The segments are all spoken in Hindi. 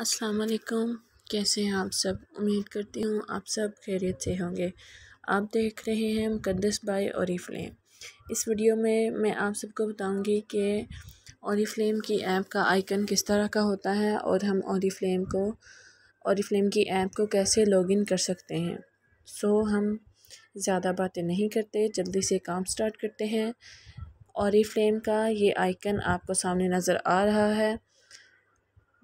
अस्सलाम वालेकुम कैसे हैं आप सब उम्मीद करती हूँ आप सब खैरियत से होंगे आप देख रहे हैं मुकदस बाय और फ्लेम इस वीडियो में मैं आप सबको बताऊंगी कि और की ऐप का आइकन किस तरह का होता है और हम और को और की ऐप को कैसे लॉगिन कर सकते हैं सो हम ज़्यादा बातें नहीं करते जल्दी से काम स्टार्ट करते हैं और फ्लेम का ये आइकन आपको सामने नज़र आ रहा है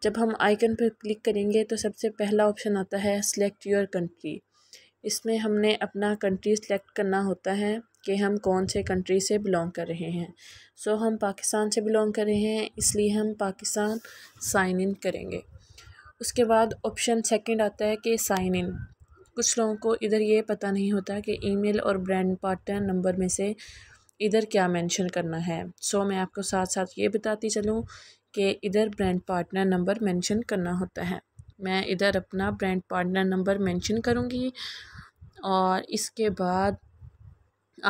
जब हम आइकन पर क्लिक करेंगे तो सबसे पहला ऑप्शन आता है सिलेक्ट योर कंट्री इसमें हमने अपना कंट्री सिलेक्ट करना होता है कि हम कौन से कंट्री से बिलोंग कर रहे हैं सो हम पाकिस्तान से बिलोंग कर रहे हैं इसलिए हम पाकिस्तान साइन इन करेंगे उसके बाद ऑप्शन सेकंड आता है कि साइन इन कुछ लोगों को इधर ये पता नहीं होता कि ईमेल और ब्रांड पार्टनर नंबर में से इधर क्या मेंशन करना है सो so, मैं आपको साथ साथ ये बताती चलूँ के इधर ब्रांड पार्टनर नंबर मेंशन करना होता है मैं इधर अपना ब्रांड पार्टनर नंबर मेंशन करूँगी और इसके बाद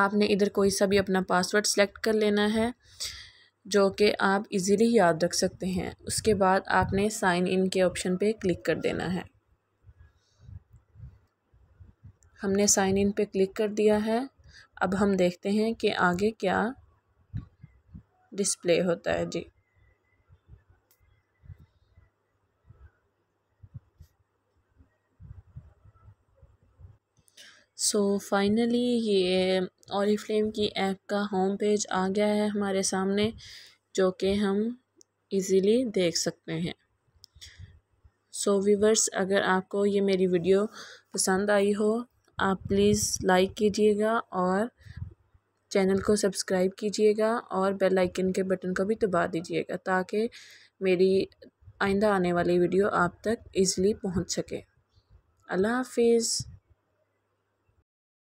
आपने इधर कोई सा भी अपना पासवर्ड सेलेक्ट कर लेना है जो कि आप इजीली याद रख सकते हैं उसके बाद आपने साइन इन के ऑप्शन पे क्लिक कर देना है हमने साइन इन पे क्लिक कर दिया है अब हम देखते हैं कि आगे क्या डिस्प्ले होता है जी सो फाइनली ये ऑरीफ्लेम की ऐप का होम पेज आ गया है हमारे सामने जो कि हम इजीली देख सकते हैं सो so, व्यूवर्स अगर आपको ये मेरी वीडियो पसंद आई हो आप प्लीज़ लाइक कीजिएगा और चैनल को सब्सक्राइब कीजिएगा और बेल आइकन के बटन को भी दबा दीजिएगा ताकि मेरी आइंदा आने वाली वीडियो आप तक ईज़िली पहुंच सके अल्लाह हाफिज़